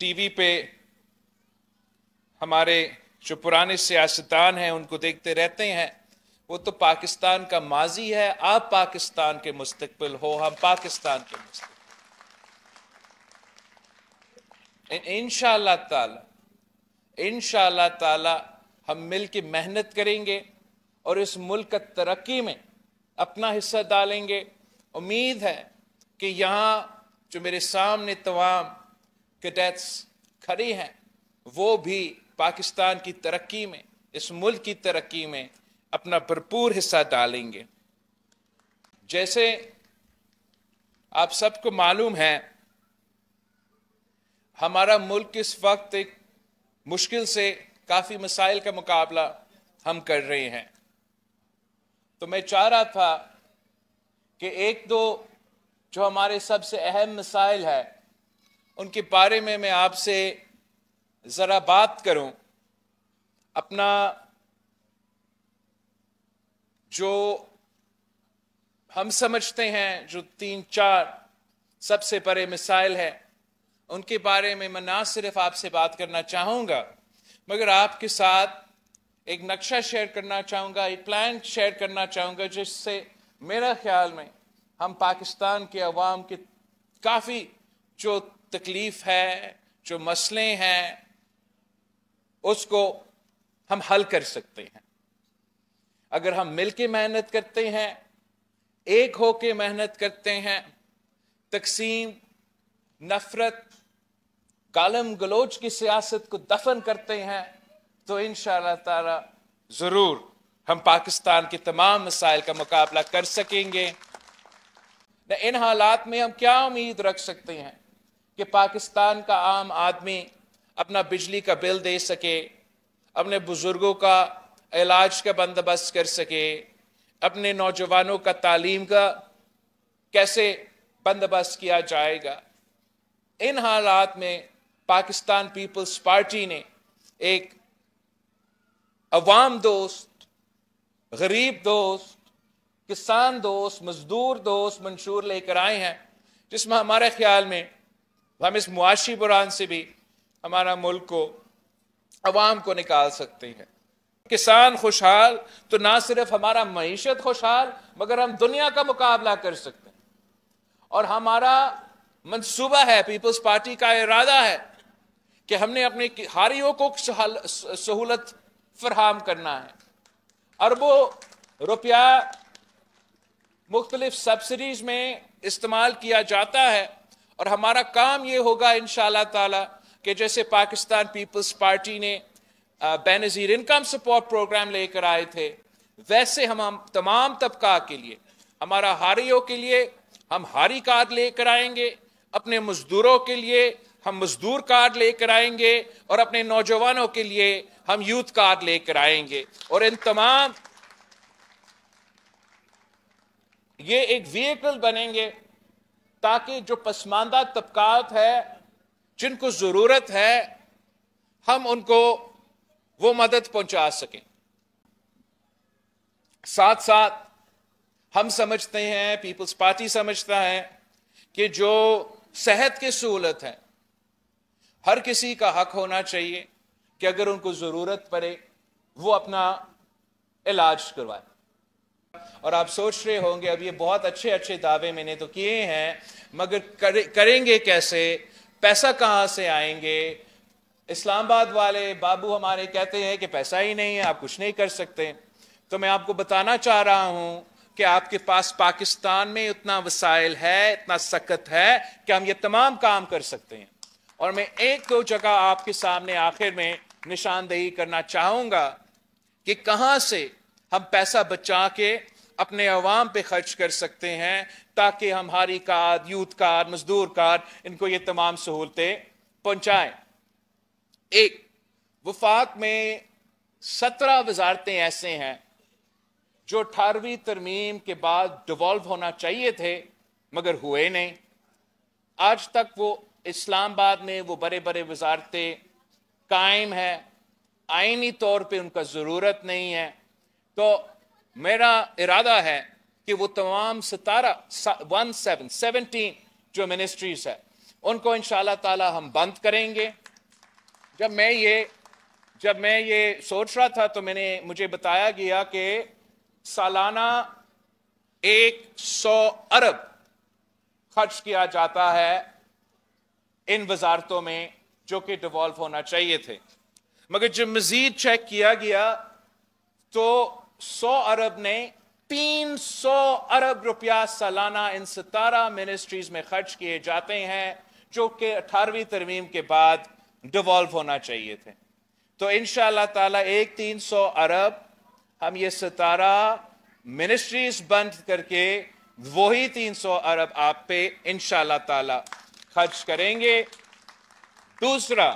TV पे हमारे जो पुराने सियासतदान हैं उनको देखते रहते हैं वो तो पाकिस्तान का माजी है आप पाकिस्तान के मुस्तबिल हो हम पाकिस्तान के मुस्तबिल इन ताला इन ताला हम मिल के मेहनत करेंगे और इस मुल्क का तरक्की में अपना हिस्सा डालेंगे उम्मीद है कि यहाँ जो मेरे सामने तमाम कैडेट्स खड़ी हैं वो भी पाकिस्तान की तरक्की में इस मुल्क की तरक्की में अपना भरपूर हिस्सा डालेंगे जैसे आप सबको मालूम है हमारा मुल्क इस वक्त एक मुश्किल से काफ़ी मसाइल का मुकाबला हम कर रहे हैं तो मैं चाह रहा था कि एक दो जो हमारे सबसे अहम मिसाइल है उनके बारे में मैं आपसे ज़रा बात करूं अपना जो हम समझते हैं जो तीन चार सबसे बड़े मिसाइल है उनके बारे में मैं ना सिर्फ आपसे बात करना चाहूँगा मगर आपके साथ एक नक्शा शेयर करना चाहूँगा एक प्लान शेयर करना चाहूँगा जिससे मेरा ख्याल में हम पाकिस्तान के अवाम के काफ़ी जो तकलीफ है जो मसले हैं उसको हम हल कर सकते हैं अगर हम मिलके मेहनत करते हैं एक होके मेहनत करते हैं तकसीम नफरत कालम गलोच की सियासत को दफन करते हैं तो इन तारा ज़रूर हम पाकिस्तान के तमाम मसाइल का मुकाबला कर सकेंगे इन हालात में हम क्या उम्मीद रख सकते हैं कि पाकिस्तान का आम आदमी अपना बिजली का बिल दे सके अपने बुज़ुर्गों का इलाज का बंदोबस्त कर सके अपने नौजवानों का तालीम का कैसे बंदोबस्त किया जाएगा इन हालात में पाकिस्तान पीपल्स पार्टी ने एक अवाम दोस्त गरीब दोस्त किसान दोस्त मज़दूर दोस्त मंशूर लेकर आए हैं जिसमें हमारे ख्याल में तो हम इस मुआशी बुरान से भी हमारा मुल्क को आवाम को निकाल सकते हैं किसान खुशहाल तो ना सिर्फ हमारा मीशत खुशहाल मगर हम दुनिया का मुकाबला कर सकते हैं और हमारा मनसूबा है पीपल्स पार्टी का इरादा है कि हमने अपने हारियों को सहूलत फरहम करना है अरबों रुपया मुख्तलिफ सब्सिडीज में इस्तेमाल किया जाता है और हमारा काम ये होगा इन ताला कि जैसे पाकिस्तान पीपल्स पार्टी ने बेनज़ीर इनकम सपोर्ट प्रोग्राम लेकर आए थे वैसे हम हम तमाम तबका के लिए हमारा हारियों के लिए हम हारी कार्ड लेकर आएंगे अपने मजदूरों के लिए हम मजदूर कार्ड लेकर आएंगे और अपने नौजवानों के लिए हम यूथ कार्ड लेकर आएंगे और इन तमाम ये एक व्हीकल बनेंगे ताकि जो पसमानदा तबकात है जिनको ज़रूरत है हम उनको वो मदद पहुंचा सकें साथ साथ हम समझते हैं पीपल्स पार्टी समझता है कि जो सेहत की सहूलत है हर किसी का हक होना चाहिए कि अगर उनको ज़रूरत पड़े वो अपना इलाज करवाए और आप सोच रहे होंगे अब ये बहुत अच्छे अच्छे दावे मैंने तो किए हैं मगर कर, करेंगे कैसे पैसा कहाँ से आएंगे इस्लामाबाद वाले बाबू हमारे कहते हैं कि पैसा ही नहीं है आप कुछ नहीं कर सकते तो मैं आपको बताना चाह रहा हूँ कि आपके पास पाकिस्तान में उतना वसाइल है इतना सख्त है कि हम ये तमाम काम कर सकते हैं और मैं एक दो जगह आपके सामने आखिर में निशानदेही करना चाहूंगा कि कहाँ से हम पैसा बचा के अपने अवाम पे खर्च कर सकते हैं ताकि हमारी कार यूथ कार मजदूर कार इनको ये तमाम सहूलतें पहुंचाएं एक वफाक में सत्रह वजारतें ऐसे हैं जो अठारहवीं तरमीम के बाद डिवॉल्व होना चाहिए थे मगर हुए नहीं आज तक वो इस्लामाबाद में वो बड़े बड़े वजारतें कायम हैं आइनी तौर पे उनका ज़रूरत नहीं है तो मेरा इरादा है कि वो तमाम सितारा वन सेवन सेवनटीन जो मिनिस्ट्रीज है उनको इन ताला हम बंद करेंगे जब मैं ये जब मैं ये सोच रहा था तो मैंने मुझे बताया गया कि सालाना एक सौ अरब खर्च किया जाता है इन वजारतों में जो कि डिवॉल्व होना चाहिए थे मगर जब मजीद चेक किया गया तो सौ अरब ने तीन सौ अरब रुपया सालाना इन सतारा मिनिस्ट्रीज में खर्च किए जाते हैं जो कि अठारहवीं तरमीम के बाद डिवॉल्व होना चाहिए थे तो इन ताला एक तीन सौ अरब हम ये सतारा मिनिस्ट्रीज बंद करके वही तीन सौ अरब आप पे इन ताला खर्च करेंगे दूसरा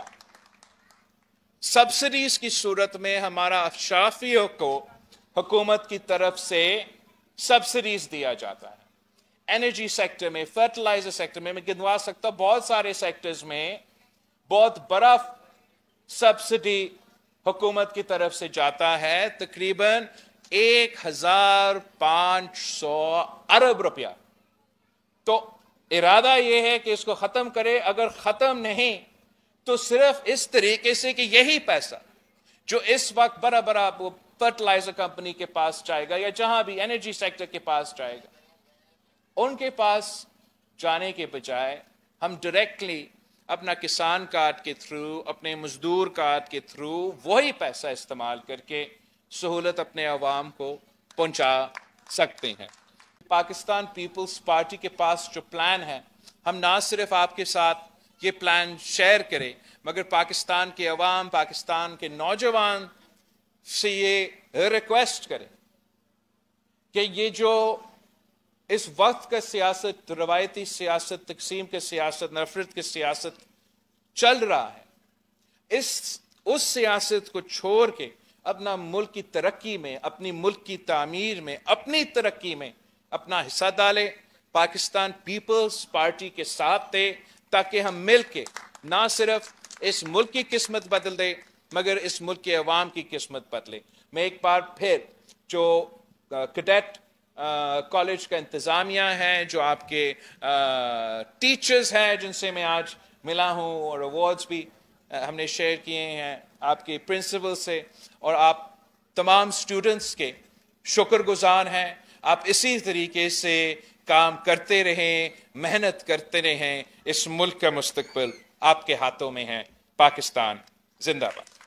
सब्सिडीज की सूरत में हमारा अफशाफियों को हुकूमत की तरफ से सब्सिडीज दिया जाता है एनर्जी सेक्टर में फर्टिलाइजर सेक्टर में मैं गिनवा सकता हूं बहुत सारे सेक्टर्स में बहुत बड़ा सब्सिडी हुकूमत की तरफ से जाता है तकरीबन एक हजार पांच सौ अरब रुपया तो इरादा यह है कि इसको खत्म करे अगर खत्म नहीं तो सिर्फ इस तरीके से कि यही पैसा जो इस वक्त बड़ा बड़ा फर्टिलाइजर कंपनी के पास जाएगा या जहां भी एनर्जी सेक्टर के पास जाएगा उनके पास जाने के बजाय हम डायरेक्टली अपना किसान कार्ड के थ्रू अपने मजदूर कार्ड के थ्रू वही पैसा इस्तेमाल करके सहूलत अपने आवाम को पहुंचा सकते हैं पाकिस्तान पीपल्स पार्टी के पास जो प्लान है हम ना सिर्फ आपके साथ ये प्लान शेयर करें मगर पाकिस्तान के अवाम पाकिस्तान के नौजवान से ये रिक्वेस्ट करें कि ये जो इस वक्त का सियासत रवायती सियासत तकसीम के सियासत नफरत की सियासत चल रहा है इस उस सियासत को छोड़ के अपना मुल्क की तरक्की में अपनी मुल्क की तामीर में अपनी तरक्की में अपना हिस्सा डाले पाकिस्तान पीपल्स पार्टी के साथ थे ताकि हम मिल के ना सिर्फ इस मुल्क की किस्मत बदल दें मगर इस मुल्क के अवाम की किस्मत बदले मैं एक बार फिर जो कडेट कॉलेज का इंतज़ामिया है जो आपके टीचर्स हैं जिनसे मैं आज मिला हूँ और अवार्ड्स भी आ, हमने शेयर किए हैं आपके प्रिंसिपल से और आप तमाम स्टूडेंट्स के शुक्रगुजार हैं आप इसी तरीके से काम करते रहें मेहनत करते रहें इस मुल्क का मुस्तबिल आपके हाथों में है पाकिस्तान जिंदाबाद